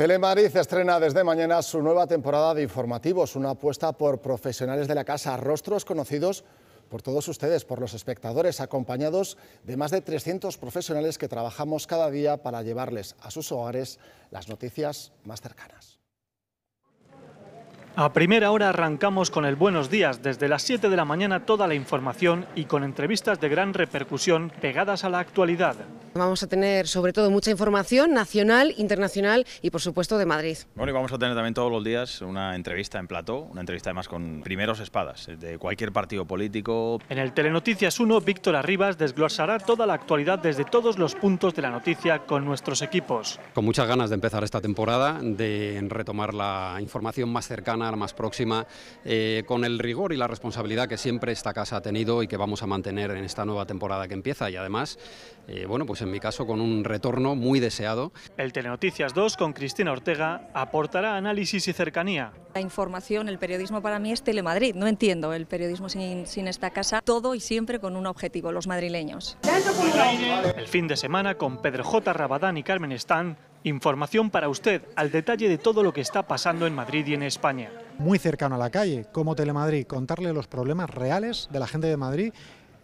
Telemariz estrena desde mañana su nueva temporada de informativos, una apuesta por profesionales de la casa, rostros conocidos por todos ustedes, por los espectadores, acompañados de más de 300 profesionales que trabajamos cada día para llevarles a sus hogares las noticias más cercanas. A primera hora arrancamos con el Buenos Días, desde las 7 de la mañana toda la información y con entrevistas de gran repercusión pegadas a la actualidad. Vamos a tener sobre todo mucha información nacional, internacional y por supuesto de Madrid. Bueno, y vamos a tener también todos los días una entrevista en plató, una entrevista además con primeros espadas eh, de cualquier partido político. En el Telenoticias 1, Víctor Arribas desglosará toda la actualidad desde todos los puntos de la noticia con nuestros equipos. Con muchas ganas de empezar esta temporada, de retomar la información más cercana más próxima, eh, con el rigor y la responsabilidad que siempre esta casa ha tenido y que vamos a mantener en esta nueva temporada que empieza y además, eh, bueno, pues en mi caso con un retorno muy deseado. El Telenoticias 2 con Cristina Ortega aportará análisis y cercanía. La información, el periodismo para mí es Telemadrid, no entiendo el periodismo sin, sin esta casa, todo y siempre con un objetivo, los madrileños. El fin de semana con Pedro J. Rabadán y Carmen Están Información para usted al detalle de todo lo que está pasando en Madrid y en España. Muy cercano a la calle, como Telemadrid, contarle los problemas reales de la gente de Madrid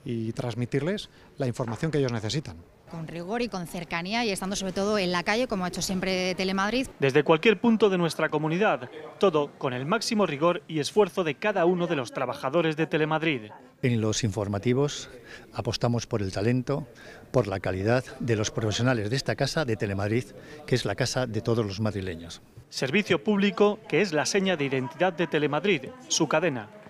y transmitirles la información que ellos necesitan con rigor y con cercanía y estando sobre todo en la calle, como ha hecho siempre Telemadrid. Desde cualquier punto de nuestra comunidad, todo con el máximo rigor y esfuerzo de cada uno de los trabajadores de Telemadrid. En los informativos apostamos por el talento, por la calidad de los profesionales de esta casa de Telemadrid, que es la casa de todos los madrileños. Servicio público que es la seña de identidad de Telemadrid, su cadena.